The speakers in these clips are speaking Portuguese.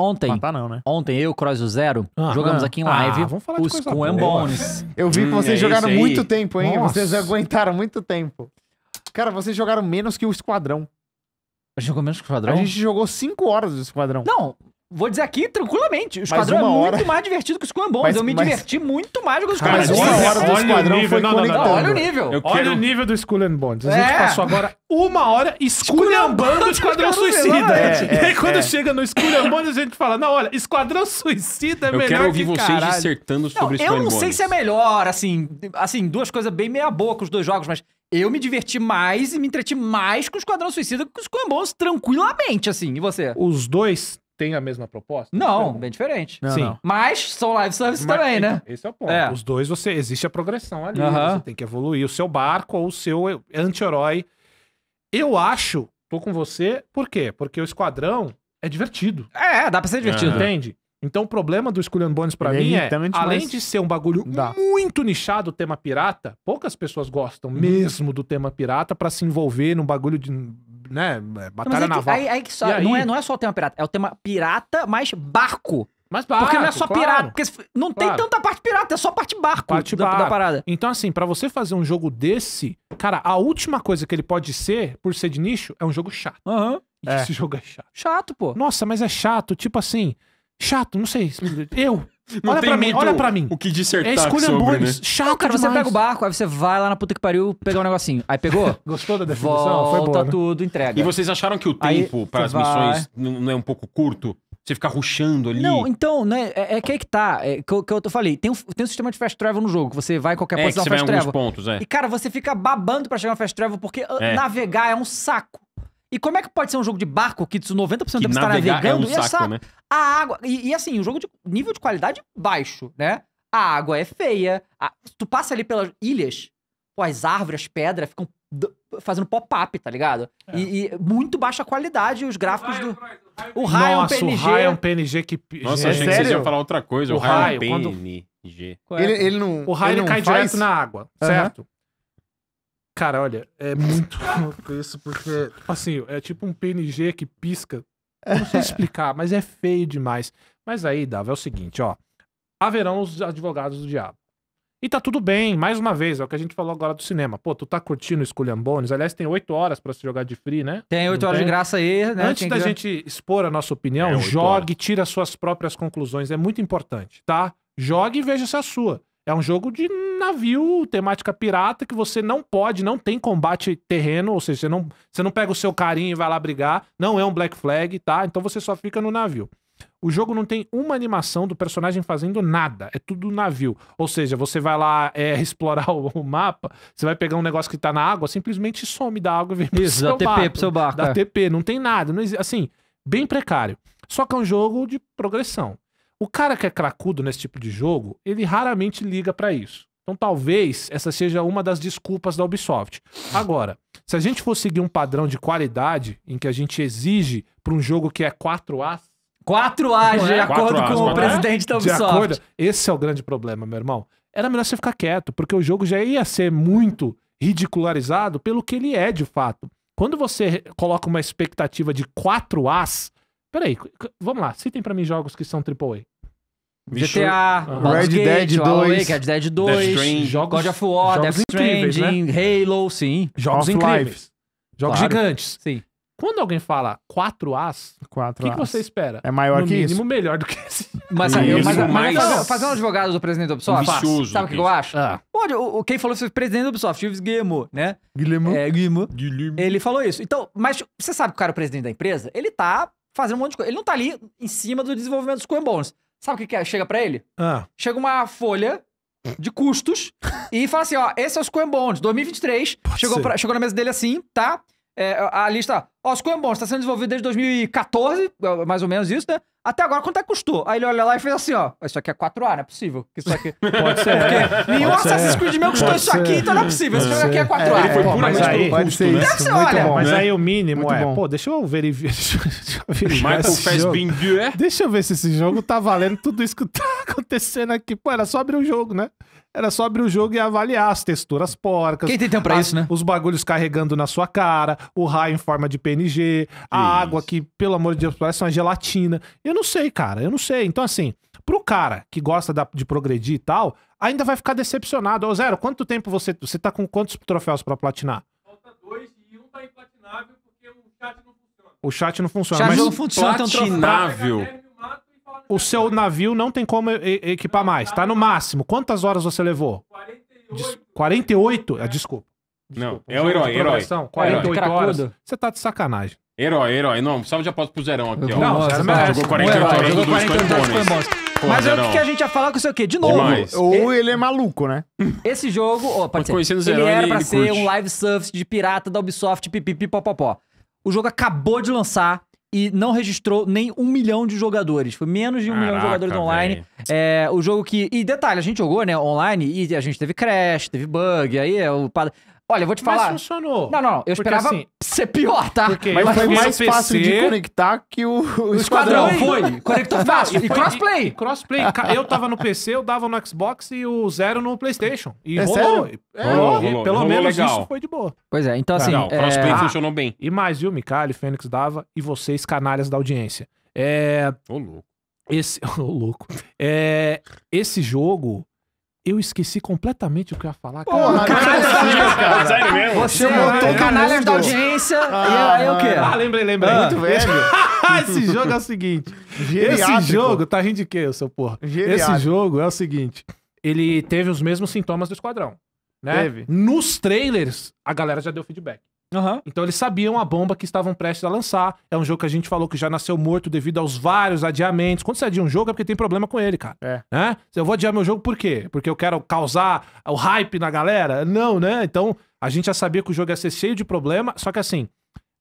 Ontem, Matar não, né? ontem eu, Cross o Zero, ah, jogamos aqui em ah, live ah, vamos falar os Coen Bones. Eu vi que hum, vocês hum, é jogaram muito tempo, hein? Nossa. Vocês aguentaram muito tempo. Cara, vocês jogaram menos que o Esquadrão. Jogou menos que o Esquadrão? A gente jogou 5 horas do Esquadrão. Não, Vou dizer aqui tranquilamente. O Esquadrão é hora... muito mais divertido que o Scrum Bonds. Mas, eu me mas... diverti muito mais do que o Scrum Bonds. Mas uma hora do Esquadrão foi não, conectando. Não, não, olha o nível. Eu olha quero... o nível do Skull and A é. gente é. passou agora uma hora esculhambando o Esquadrão Suicida. É, é, e aí é, quando é. chega no Skull a gente fala, não, olha, Esquadrão Suicida é melhor Eu quero ouvir que vocês caralho. dissertando sobre Skull and Eu não sei se é melhor, assim, assim, duas coisas bem meia boca os dois jogos, mas... Eu me diverti mais e me entreti mais com o Esquadrão Suicida que com os Combons, tranquilamente, assim. E você? Os dois tem a mesma proposta? Não, bem diferente. Não, Sim. Não. Mas são live service Mas, também, né? Então, esse é o ponto. É. é. Os dois, você existe a progressão ali. Você tem que evoluir o seu barco ou o seu anti-herói. Eu acho, tô com você, por quê? Porque o esquadrão é divertido. É, dá pra ser divertido. Entende? Então o problema do Esculhão Bones pra Ele é mim é, além mais... de ser um bagulho Dá. muito nichado o tema pirata, poucas pessoas gostam mesmo do tema pirata para se envolver num bagulho de né? É, batalha é naval. Que, aí, aí que só, aí? Não, é, não é só o tema pirata, é o tema pirata mais barco. Mas barco, Porque não é só claro, pirata, porque não claro. tem tanta parte pirata, é só parte barco, parte da, barco. da parada. Então assim, para você fazer um jogo desse, cara, a última coisa que ele pode ser, por ser de nicho, é um jogo chato. Uhum. É. Esse jogo é chato. Chato, pô. Nossa, mas é chato, tipo assim, chato, não sei, eu não olha, tem pra mim, olha pra mim. O que dissertar é sobre, né? Chato, cara, você pega o barco, aí você vai lá na puta que pariu pegar um negocinho. Aí pegou? Gostou da definição? Volta Foi boa, né? tudo, entrega. E vocês acharam que o tempo para as missões não é um pouco curto? Você ficar ruxando ali. Não, então, né? É, é que aí que tá. É, que, eu, que eu falei, tem um, tem um sistema de fast travel no jogo, que você vai em qualquer é, posição que você fast vai travel. Pontos, é. E, cara, você fica babando para chegar no fast travel, porque ah, é. navegar é um saco. E como é que pode ser um jogo de barco que 90% do tempo está navegando? É um saco, essa, né? A água. E, e assim, um jogo de nível de qualidade baixo, né? A água é feia. A, tu passa ali pelas ilhas, pô, as árvores, as pedras ficam fazendo pop-up, tá ligado? É. E, e, muito baixa qualidade os gráficos do. O raio é um PNG. O raio é um PNG que. Nossa, é, achei sério? que vocês iam falar outra coisa. O, o raio, raio é um PNG. Quando... É? Ele, ele não, o raio ele cai direto na água, certo? Uhum. Cara, olha, é muito louco isso, porque, tipo assim, é tipo um PNG que pisca. não sei explicar, mas é feio demais. Mas aí, Davi, é o seguinte, ó. Haverão os advogados do diabo. E tá tudo bem, mais uma vez, é o que a gente falou agora do cinema. Pô, tu tá curtindo o Bones? Aliás, tem oito horas para se jogar de free, né? Tem oito horas tem? de graça aí, né? Antes da gente expor a nossa opinião, é, jogue, tira suas próprias conclusões, é muito importante, tá? Jogue e veja se é a sua. É um jogo de navio, temática pirata, que você não pode, não tem combate terreno, ou seja, você não, você não pega o seu carinho e vai lá brigar. Não é um Black Flag, tá? Então você só fica no navio. O jogo não tem uma animação do personagem fazendo nada, é tudo navio. Ou seja, você vai lá é, explorar o, o, mapa, você vai pegar um negócio que tá na água, simplesmente some da água e vem pro Isso, seu dá barco, TP pro seu barco. Dá é. TP, não tem nada. Não assim, bem precário. Só que é um jogo de progressão. O cara que é cracudo nesse tipo de jogo, ele raramente liga para isso. Então talvez essa seja uma das desculpas da Ubisoft. Agora, se a gente for seguir um padrão de qualidade em que a gente exige para um jogo que é 4A, 4A, é? de acordo 4As, com o presidente é? da Ubisoft. De acordo, esse é o grande problema, meu irmão. Era melhor você ficar quieto, porque o jogo já ia ser muito ridicularizado pelo que ele é de fato. Quando você coloca uma expectativa de 4As, Peraí, vamos lá. Citem pra mim jogos que são AAA. GTA, uhum. Red Gate, Dead 2, Red Dead 2, jogos, God of War, Death né? Stranding, né? Halo, sim. Jogos incríveis. Jogos claro. gigantes. Sim. Quando alguém fala 4As, o que, você espera? É maior no que mínimo, isso? melhor do que esse. Mas, isso, mas, mas, mais... fazer, fazer um advogado do presidente do Ubisoft, Vicioso sabe o que, que, eu acho? Ah. Pode, o, quem falou isso o presidente do Ubisoft, Yves Guillemot, né? Guillemot. É, Guillemot. Ele falou isso. Então, mas você sabe que o cara é o presidente da empresa? Ele tá fazendo um monte de coisa. Ele não tá ali em cima do desenvolvimento dos Scrum Sabe o que, que é? chega para ele? Ah. Chega uma folha de custos e fala assim, ó, esse é os Scrum 2023. chegou, pra, chegou na mesa dele assim, tá? É, a lista, Oscon é bom, está sendo desenvolvido desde 2014, é, mais ou menos isso, né? Até agora, quanto é que custou? Aí ele olha lá e fez assim, ó. Isso aqui é 4A, é é. então não é possível. Isso aqui... Pode ser. Porque nenhum pode Assassin's Creed meu custou isso aqui, então não é possível. Esse jogo aqui é 4A. É, ele foi puramente aí, pelo custo, né? Deve ser, olha. Bom, mas né? aí o mínimo é, pô, deixa eu verificar. Deixa eu verificar Michael Fassbender. Deixa eu ver se esse jogo tá valendo tudo isso que tá acontecendo aqui. Pô, era só abrir o jogo, né? Era só abrir o jogo e avaliar as texturas porcas. Quem tem tempo pra as, isso, né? Os bagulhos carregando na sua cara, o raio em forma de PNG, a água que, pelo amor de Deus, parece uma gelatina. Eu não sei, cara, eu não sei. Então, assim, pro cara que gosta de progredir e tal, ainda vai ficar decepcionado. Ô, Zero, quanto tempo você, você tá com quantos troféus para platinar? Falta dois e um tá implatinável porque o chat não funciona. O chat não funciona. Chat mas não funciona, então, platinável. o seu navio não tem como equipar mais. Tá no máximo. Quantas horas você levou? 48. 48? Ah, desculpa não, é o herói, herói. 48 é herói. horas. Você tá de sacanagem. Herói, herói. Não, salve de aposta pro Zerão aqui, ó. Não, Zerão merece. Jogou 48 horas, jogou 48 horas, foi bom. É Pô, Mas Zerão. é o que a gente ia falar com isso quê? de novo. Demais. Ou é- ele é maluco, né? Esse jogo, ó, pode Mas ser. Ele Zerão, era pra ele ser curte. um live service de pirata da Ubisoft, pipipi, O jogo acabou de lançar e não registrou nem um milhão de jogadores. Foi menos de um Caraca, milhão de jogadores online. É, o jogo que. E detalhe, a gente jogou, né, online e a gente teve crash, teve bug, aí é o. Olha, eu vou te falar. Mas funcionou. Não, não, Eu porque esperava assim, ser pior, tá? Porque mas foi mais PC... fácil de conectar que o, o esquadrão. esquadrão. Foi. Conectou fácil. E crossplay. Crossplay. Eu tava no PC, eu dava no Xbox e o Zero no PlayStation. E é rolou. Sério? É, rolou, rolou, pelo rolou menos legal. isso foi de boa. Pois é, então assim. Legal. É- crossplay funcionou bem. E mais, viu, Micali, Fênix dava e vocês, canalhas da audiência. É. Ô, louco. Esse. Ô, louco. É. Esse jogo eu esqueci completamente o que eu ia falar. Cara. Porra, tá assim, cara, cara. Sério mesmo? Você é, montou canalhas da audiência é ah, e aí é o quê? Ah, lembrei, lembrei. Ah, muito velho. Esse jogo é o seguinte. Esse jogo, tá rindo de quê, seu porra? Geriátrico. Esse jogo é o seguinte. Ele teve os mesmos sintomas do Esquadrão. Né? Teve. Nos trailers, a galera já deu feedback. Uhum. Então eles sabiam a bomba que estavam prestes a lançar. É um jogo que a gente falou que já nasceu morto devido aos vários adiamentos. Quando você adia um jogo é porque tem problema com ele, cara. É. Né? Eu vou adiar meu jogo por quê? Porque eu quero causar o hype na galera? Não, né? Então a gente já sabia que o jogo ia ser cheio de problema. Só que assim,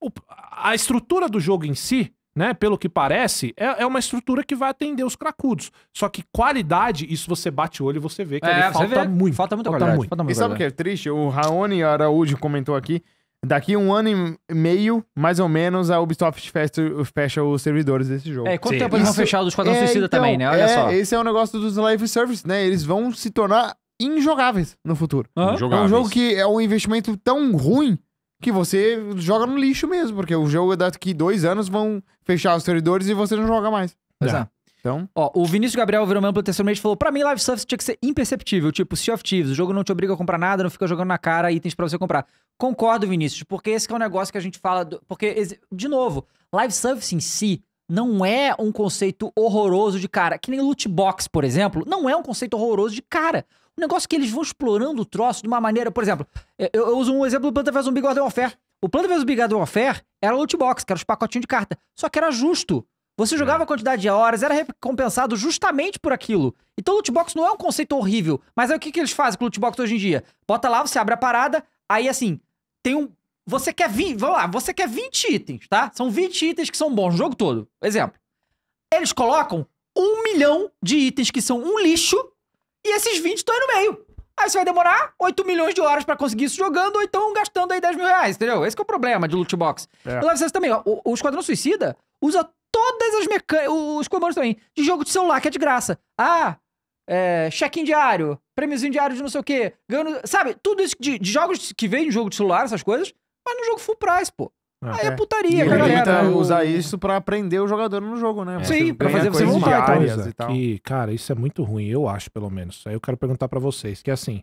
o, a estrutura do jogo em si, né? Pelo que parece, é, é, uma estrutura que vai atender os cracudos. Só que qualidade, isso você bate o olho e você vê que é, falta, vê. Muito, falta, muito, falta, muito, muito. Falta muito. E sabe o que é triste? O Raoni Araújo comentou aqui Daqui um ano e meio, mais ou menos, a Ubisoft fecha, fecha os servidores desse jogo. É, quanto Sim. tempo eles vão fechar os Esquadrão é, Suicida então, também, né? Olha é, só. Esse é o um negócio dos live service, né? Eles vão se tornar injogáveis no futuro. Uhum. Injogáveis. É um jogo que é um investimento tão ruim que você joga no lixo mesmo, porque o jogo daqui dois anos vão fechar os servidores e você não joga mais. Exato. Então... Ó, o Vinícius Gabriel virou meu terceiramente falou: pra mim, Live Service tinha que ser imperceptível, tipo Sea of Thieves. O jogo não te obriga a comprar nada, não fica jogando na cara itens para você comprar. Concordo, Vinícius, porque esse é um negócio que a gente fala. Do... Porque, de novo, Live Service em si não é um conceito horroroso de cara. Que nem loot box, por exemplo, não é um conceito horroroso de cara. Um negócio é que eles vão explorando o troço de uma maneira. Por exemplo, eh, eu, eu uso um exemplo do Planta vs Zumbi Garden Warfare. O Planta vs Zumbi Garden Warfare era loot box, que era os pacotinhos de carta. Só que era justo. Você é. jogava a quantidade de horas, era recompensado justamente por aquilo. Então loot box não é um conceito horrível. Mas aí o que, que eles fazem com loot box hoje em dia? Bota lá, você abre a parada, aí assim, tem um. Você quer 20. Vamos lá, você quer 20 itens, tá? São 20 itens que são bons no jogo todo. Exemplo. Eles colocam um milhão de itens que são um lixo, e esses 20 estão aí no meio. Aí você vai demorar 8 milhões de horas para conseguir isso jogando, ou então gastando aí 10 mil reais, entendeu? Esse é o problema de loot box. É. Mas também, o, o Esquadrão Suicida usa todas as mecânicas, os comandos também, de jogo de celular, que é de graça. Ah, é, check-in diário, prêmiozinho diário de não sei o quê, ganho sabe? Tudo isso de, de jogos que vem de jogo de celular, essas coisas, mas no jogo full price, pô. Ah, Aí é, putaria, e cara. Tenta usar isso pra aprender o jogador no jogo, né? É, Sim, pra fazer você voltar e tal. Que, cara, isso é muito ruim, eu acho, pelo menos. Aí eu quero perguntar para vocês, que é assim,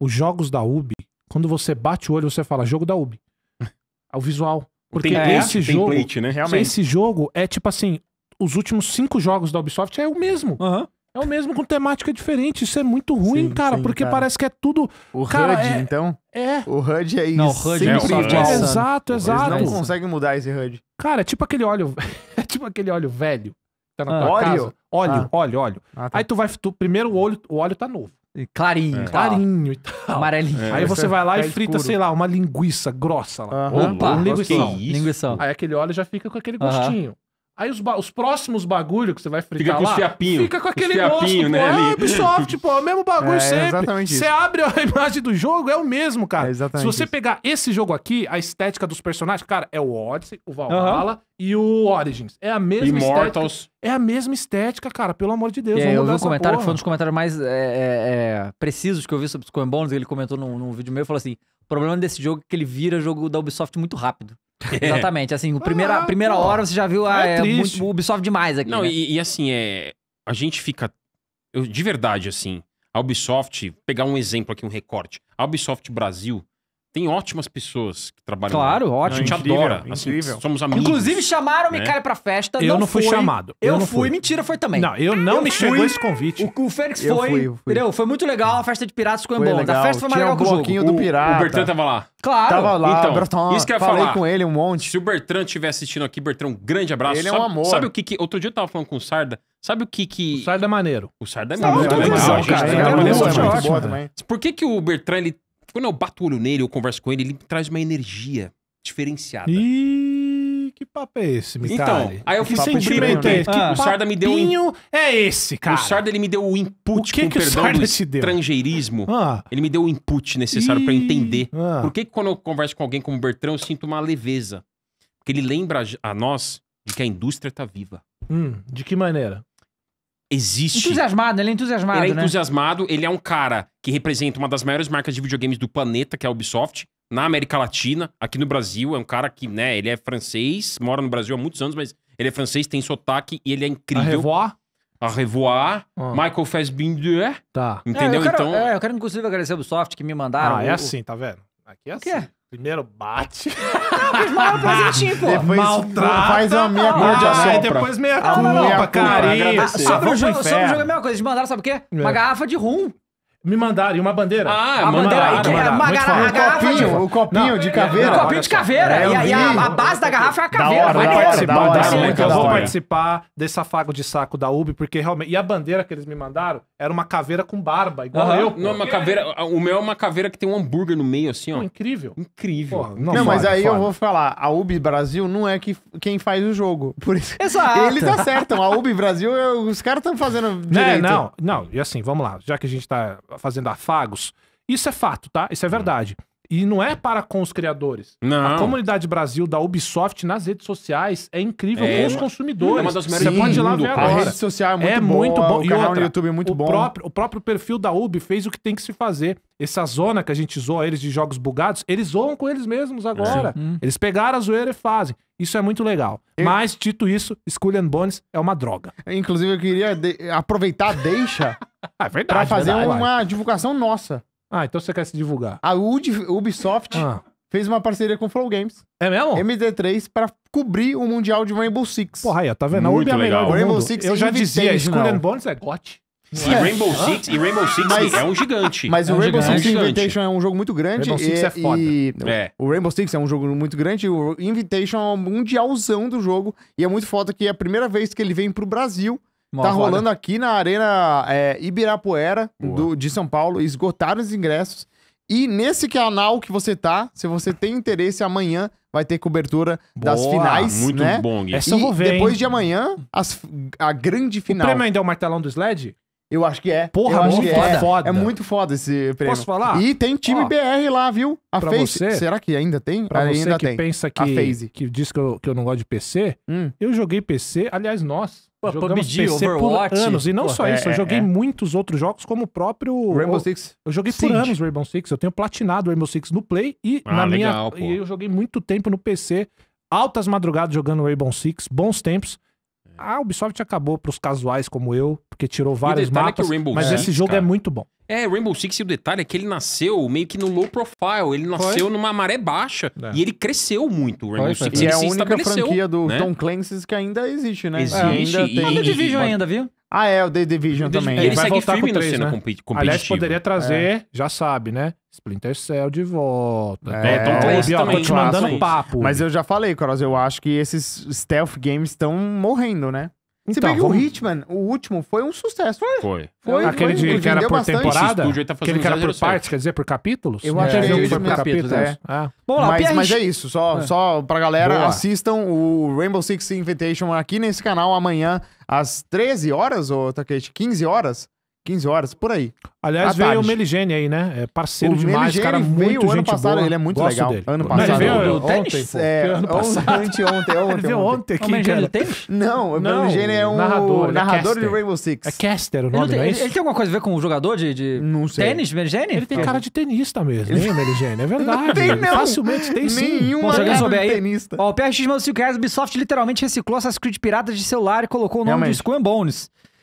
os jogos da UB, quando você bate o olho, você fala, jogo da UB. É o visual. Porque esse jogo, né? Realmente. esse jogo é tipo assim, os últimos cinco jogos da Ubisoft é o mesmo. Uhum. É o mesmo com temática diferente. Isso é muito ruim, sim, cara, sim, porque cara. parece que é tudo. O cara, HUD, é... então? É. O HUD é isso. Não, o HUD é, é Exato, exato. Eles não conseguem mudar esse HUD. Cara, é tipo aquele óleo. é tipo aquele óleo velho. Tá na ah, tua óleo? casa. Óleo, ah. óleo, óleo. Ah, tá. Aí tu vai. Tu, primeiro o óleo, o óleo tá novo. Clarinho, é. Tá. clarinho e tal. Amarelinho. É, aí você vai lá é e frita, escuro. sei lá, uma linguiça grossa lá. Opa, linguição. linguição. Aí aquele óleo já fica com aquele gostinho. Aí os, os próximos bagulho que você vai fritar fica com lá, fiapinho, fica com aquele gosto, né, pô, é ali. é Ubisoft, pô, é o mesmo bagulho é, sempre. Você abre a imagem do jogo, é o mesmo, cara. É Se você isso. pegar esse jogo aqui, a estética dos personagens, cara, é o Odyssey, o Valhalla uhum. e o Origins. É a mesma Immortals. estética. É a mesma estética, cara, pelo amor de Deus. É, eu vi um comentário porra. que foi um dos comentários mais é, é, é, precisos que eu vi sobre os Coin Bones, ele comentou num, num vídeo meu, falou assim, o problema desse jogo é que ele vira jogo da Ubisoft muito rápido. Exatamente, assim, primeira, ah, primeira pô. hora você já viu a, ah, é, é muito, Ubisoft demais aqui. Não, né? e, e, assim, é, a gente fica. Eu, de verdade, assim, a Ubisoft, pegar um exemplo aqui, um recorte. A Ubisoft Brasil tem ótimas pessoas que trabalham Claro, lá. ótimo. A gente Incrível, adora. assim, incrível. somos amigos. Inclusive, chamaram o né? cara pra festa. Eu não fui chamado. Eu, não fui, fui. mentira, foi também. Não, eu não me chegou fui. esse convite. O, o Fênix Eu foi, fui, fui. entendeu? Foi muito legal, a festa de piratas com o bom. A festa foi mais legal um que o bloquinho jogo. do pirata. O Bertrand tava lá. Claro. Tava lá, então, isso que eu ia falei falar. com ele um monte. Se o Bertrand estiver assistindo aqui, Bertrand, um grande abraço. Ele é um amor. Sabe o que Outro dia eu tava falando com o Sarda. Sabe o que que... É maneiro. O Sarda é maneiro. muito eu é maneiro, é Por que que o Bertrand, ele quando eu bato o olho nele, eu converso com ele, ele traz uma energia diferenciada. E que papo é esse, Então, aí eu que fui sentimento é Ah, o Sarda me deu um é esse, cara? O Sarda ele me deu o input o que com que perdão o Sarda do te deu? estrangeirismo. Ah. Ele me deu o input necessário e... para entender. Ah. Por que quando eu converso com alguém como o Bertrão, eu sinto uma leveza? Porque ele lembra a nós de que a indústria tá viva. Hum, de que maneira? existe. Entusiasmado, ele é entusiasmado. Ele é né? entusiasmado, né? ele é um cara que representa uma das maiores marcas de videogames do planeta, que é a Ubisoft, na América Latina, aqui no Brasil. É um cara que, né, ele é francês, mora no Brasil há muitos anos, mas ele é francês, tem sotaque e ele é incrível. A Revoir? A Revoir, ah. Michael Fassbinder. Tá. Entendeu? É, eu quero, então. É, eu quero inclusive agradecer a Ubisoft que me mandaram. Ah, é o, é assim, tá vendo? Aqui é o quê? assim. Primeiro bate. Não, primeiro é um presentinho, pô. Depois Maltrata, faz uma meia cor de açúcar. Aí depois meia cor carinho. Sobre, sobre o jogo é a mesma coisa. Eles mandaram, sabe o quê? Uma é. garrafa de rum. Me mandaram, e uma bandeira. Ah, a bandeira. que, mandaram, uma a garrafa copinho, tipo, O copinho não, de caveira. O copinho de caveira. É, e, a, a, base da garrafa é a caveira. hora, da hora, da hora, eu vou participar desse afago de saco da UB, porque realmente... E a bandeira que eles me mandaram era uma caveira com barba, igual eu. não Não, uma caveira... O meu é uma caveira que tem um hambúrguer no meio, assim, ó. Pô, incrível. Incrível. Pô, não, não mas aí eu vou falar. A UB Brasil não é que, quem faz o jogo. Por isso... Exato. Eles acertam. A UB Brasil, os caras estão fazendo é, direito. Não, não. E assim, vamos lá. Já que a gente tá fazendo afagos. Isso é fato, tá? Isso é verdade. E não é para com os criadores. Não. A comunidade Brasil da Ubisoft nas redes sociais é incrível é, com os consumidores. É uma das melhores Você pode ir lá ver agora. A rede social é, é muito é boa, muito bom. o e canal outra, no YouTube é muito o bom. Próprio, o próprio perfil da Ubi fez o que tem que se fazer. Essa zona que a gente zoa eles de jogos bugados, eles zoam com eles mesmos agora. Eles pegaram a zoeira e fazem. Isso é muito legal. Eu... Mas, dito isso, Skull and Bones é uma droga. Inclusive, eu queria de... aproveitar a deixa Ah, é verdade. Pra fazer verdade, uma vai. divulgação nossa. Ah, então você quer se divulgar. A Ubisoft ah. fez uma parceria com o Flow Games. É mesmo? MD3 pra cobrir o Mundial de Rainbow Six. Porra, aí, tá vendo? A é Muito Ubi legal. É Rainbow Six Eu já dizia, Skull and Bones é gote. Rainbow Six, e Rainbow Six mas, é um gigante. Mas é um o Rainbow gigante. Six é Invitation é um jogo muito grande. Rainbow Six e, é foda. E, é. O Rainbow Six é um jogo muito grande. E o Invitation é um mundialzão do jogo. E é muito foda que é a primeira vez que ele vem pro Brasil Mó tá rolando aqui na Arena é, Ibirapuera, do, de São Paulo. Esgotaram os ingressos. E nesse canal que você tá, se você tem interesse, amanhã vai ter cobertura Boa, das finais. Muito né? bom, Gui. só e vou ver, depois hein? de amanhã, as, a grande final. O prêmio ainda é o martelão do SLED? Eu acho que é. Porra, eu acho que foda. É. foda. É muito foda esse prêmio. Posso falar? E tem time Ó, BR lá, viu? A pra Face. Você, será que ainda tem? Pra ainda você que tem. pensa que, a Phase. que diz que eu, que eu não gosto de PC, hum. eu joguei PC, aliás, nós. Pô, jogamos PUBG, PC Overwatch. por anos. E não Pô, só é, isso, eu é, joguei é. muitos outros jogos, como o próprio... Rainbow o, Six. Eu joguei por anos Rainbow Six. Eu tenho platinado Rainbow Six no Play e ah, na legal, minha... E eu joguei muito tempo no PC. Altas madrugadas jogando Rainbow Six, bons tempos. A Ubisoft acabou para os casuais como eu, porque tirou vários é mapas, é mas Six, esse jogo cara. é muito bom. É, Rainbow Six, e o detalhe é que ele nasceu meio que no low profile, ele nasceu Foi? numa maré baixa é. e ele cresceu muito, o Rainbow Foi, Six. E ele é a única franquia do né? Tom Clancy que ainda existe, né? Existe. Ainda e, tem... e, e, Division ainda, viu? Ah, é, o The Division também. Ele vai voltar firme com três, na cena né? competitiva. Aliás, poderia trazer, é. já sabe, né? Splinter Cell de volta. É, é Tom Clancy também. Tô te mandando papo. Mas eu já falei, Cross, eu acho que esses stealth games estão morrendo, né? Se então, bem que o Hitman, o último, foi um sucesso. Foi. Foi. foi aquele foi, de, que era por bastante. temporada? Tá aquele que era por partes, quer dizer, por capítulos? Eu acho é, que é, foi por capítulos, é. é. Ah. Bom, lá, mas, mas é isso, só, é. só pra galera, Boa. assistam o Rainbow Six Invitation aqui nesse canal amanhã às 13 horas, ô Takeshi, 15 horas? 15 horas, por aí. Aliás, veio o Meligene aí, né? É parceiro o demais, Meligene cara muito veio ano passado, boa. ele é muito Gosto legal. Dele. Ano passado. Não, ele veio ontem, tênis, é, ano passado. Ontem, ontem, ontem. Ele veio ontem aqui, o Meligene é cara. Tênis? Não, o Meligene é um narrador, é narrador é de Rainbow Six. É caster o nome, ele não é isso? Ele, tem alguma coisa a ver com o jogador de, de não sei. tênis, Meligene? Ele tem cara de tenista mesmo, hein, Meligene? É verdade. Não tem, não. Facilmente tem sim. Nenhum Bom, souber aí, tenista. Ó, o PRX mandou 5 a Ubisoft literalmente reciclou essas Creed piratas de celular e colocou o nome do Squam Bones.